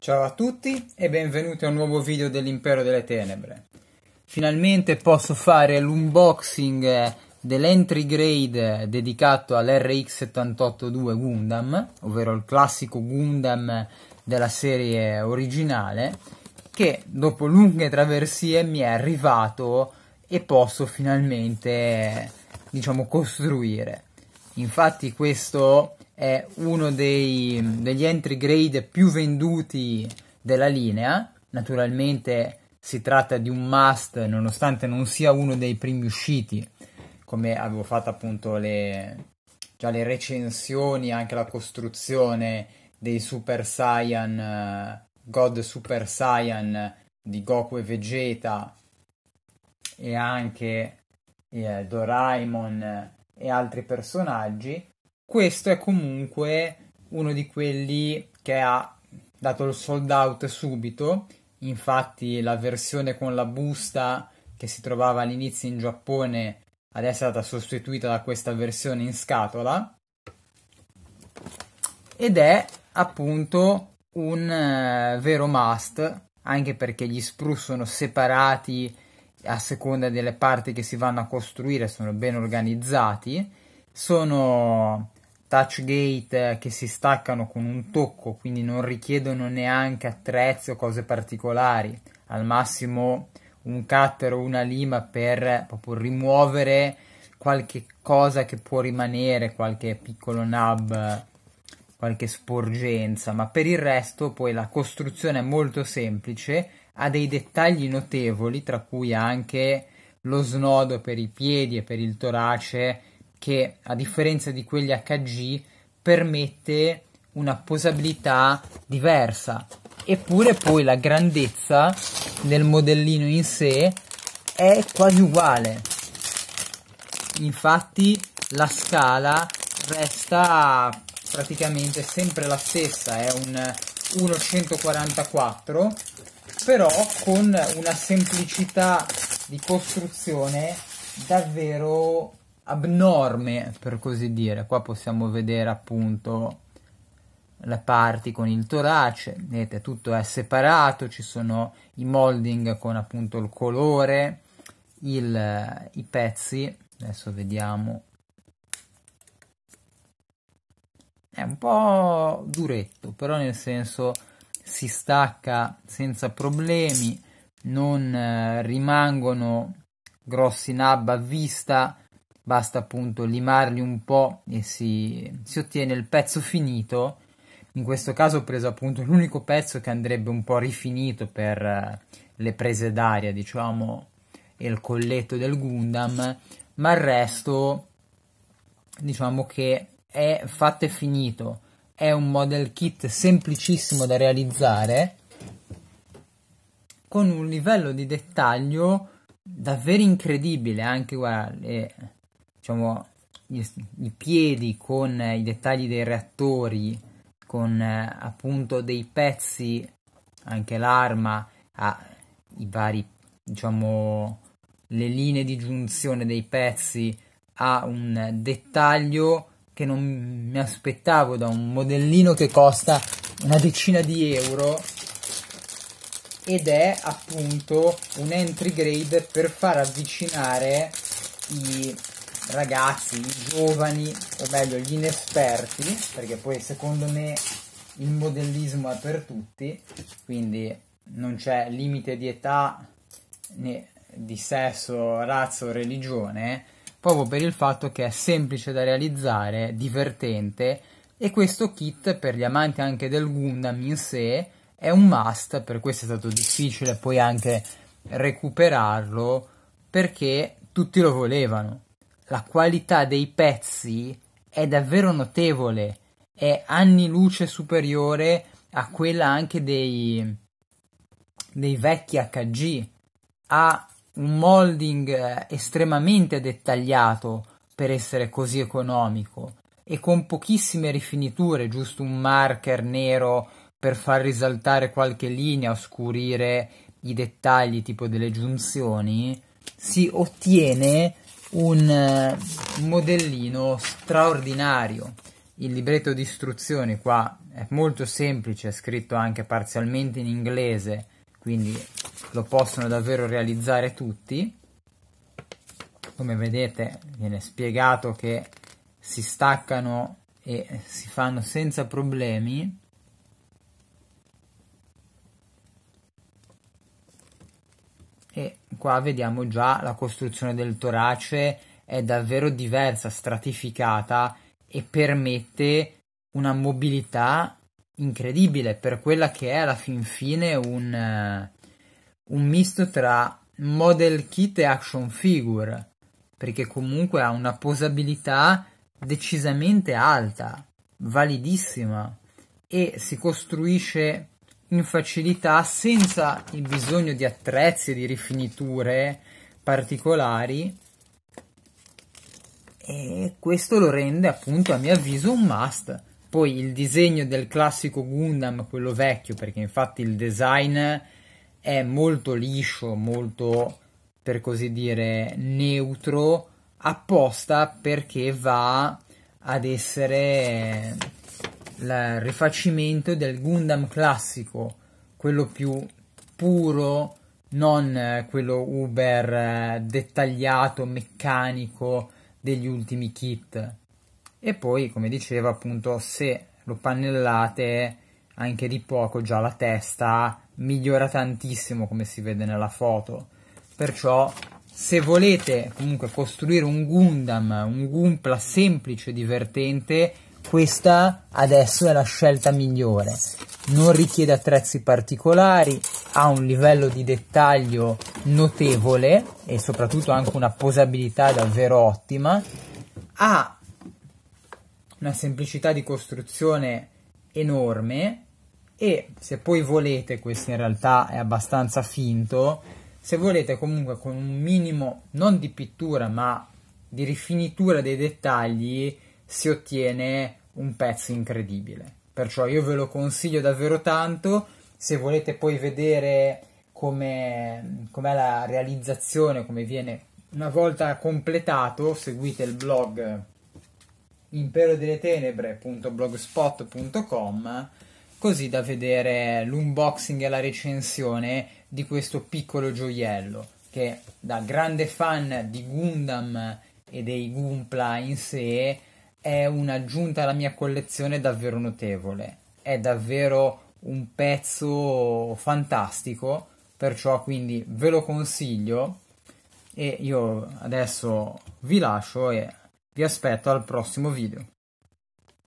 Ciao a tutti e benvenuti a un nuovo video dell'Impero delle Tenebre. Finalmente posso fare l'unboxing eh, dell'entry grade dedicato all'RX782 Gundam, ovvero il classico Gundam della serie originale, che dopo lunghe traversie mi è arrivato e posso finalmente, eh, diciamo, costruire. Infatti questo è uno dei, degli entry grade più venduti della linea. Naturalmente si tratta di un must, nonostante non sia uno dei primi usciti, come avevo fatto appunto le, già le recensioni, anche la costruzione dei Super Saiyan, eh, God Super Saiyan di Goku e Vegeta e anche eh, Doraemon eh, e altri personaggi questo è comunque uno di quelli che ha dato il sold out subito. Infatti, la versione con la busta che si trovava all'inizio in Giappone adesso è stata sostituita da questa versione in scatola. Ed è appunto un eh, vero must, anche perché gli sprue sono separati a seconda delle parti che si vanno a costruire, sono ben organizzati. Sono touch gate eh, che si staccano con un tocco, quindi non richiedono neanche attrezzi o cose particolari, al massimo un cutter o una lima per proprio rimuovere qualche cosa che può rimanere, qualche piccolo nub, qualche sporgenza, ma per il resto poi la costruzione è molto semplice, ha dei dettagli notevoli, tra cui anche lo snodo per i piedi e per il torace che a differenza di quelli HG permette una posabilità diversa eppure poi la grandezza del modellino in sé è quasi uguale infatti la scala resta praticamente sempre la stessa è un 1,144 però con una semplicità di costruzione davvero abnorme, per così dire. Qua possiamo vedere appunto le parti con il torace, vedete tutto è separato, ci sono i molding con appunto il colore, il, i pezzi, adesso vediamo, è un po' duretto, però nel senso si stacca senza problemi, non eh, rimangono grossi nab a vista, basta appunto limarli un po' e si, si ottiene il pezzo finito. In questo caso ho preso appunto l'unico pezzo che andrebbe un po' rifinito per eh, le prese d'aria, diciamo, e il colletto del Gundam, ma il resto diciamo che è fatto e finito. È un model kit semplicissimo da realizzare con un livello di dettaglio davvero incredibile, anche guarda, le diciamo, i, piedi con eh, i dettagli dei reattori, con eh, appunto dei pezzi, anche l'arma, ha i vari, diciamo, le linee di giunzione dei pezzi ha un dettaglio che non mi aspettavo da un modellino che costa una decina di euro ed è appunto un entry grade per far avvicinare i, ragazzi, i giovani, o meglio gli inesperti, perché poi secondo me il modellismo è per tutti, quindi non c'è limite di età né di sesso, razza o religione, proprio per il fatto che è semplice da realizzare, divertente e questo kit per gli amanti anche del Gundam in sé è un must, per questo è stato difficile poi anche recuperarlo perché tutti lo volevano la qualità dei pezzi è davvero notevole, è anni luce superiore a quella anche dei, dei vecchi HG, ha un molding eh, estremamente dettagliato per essere così economico e con pochissime rifiniture, giusto un marker nero per far risaltare qualche linea, oscurire i dettagli tipo delle giunzioni, si ottiene un eh, modellino straordinario. Il libretto di istruzioni qua è molto semplice, è scritto anche parzialmente in inglese, quindi lo possono davvero realizzare tutti. Come vedete viene spiegato che si staccano e si fanno senza problemi qua vediamo già la costruzione del torace è davvero diversa, stratificata e permette una mobilità incredibile per quella che è alla fin fine un, eh, un misto tra model kit e action figure perché comunque ha una posabilità decisamente alta, validissima e si costruisce in facilità senza il bisogno di attrezzi e di rifiniture particolari e questo lo rende appunto a mio avviso un must poi il disegno del classico Gundam quello vecchio perché infatti il design è molto liscio molto per così dire neutro apposta perché va ad essere il rifacimento del Gundam classico, quello più puro, non eh, quello uber eh, dettagliato, meccanico degli ultimi kit. E poi, come dicevo, appunto, se lo pannellate anche di poco, già la testa migliora tantissimo come si vede nella foto. Perciò se volete comunque costruire un Gundam, un Gumpla semplice, e divertente, questa adesso è la scelta migliore non richiede attrezzi particolari ha un livello di dettaglio notevole e soprattutto anche una posabilità davvero ottima ha una semplicità di costruzione enorme e se poi volete questo in realtà è abbastanza finto se volete comunque con un minimo non di pittura ma di rifinitura dei dettagli si ottiene un pezzo incredibile. Perciò io ve lo consiglio davvero tanto. Se volete poi vedere come, com'è la realizzazione, come viene una volta completato, seguite il blog imperodeletenebre.blogspot.com così da vedere l'unboxing e la recensione di questo piccolo gioiello che da grande fan di Gundam e dei Gumpla in sé è un'aggiunta alla mia collezione davvero notevole. È davvero un pezzo fantastico, perciò quindi ve lo consiglio e io adesso vi lascio e vi aspetto al prossimo video.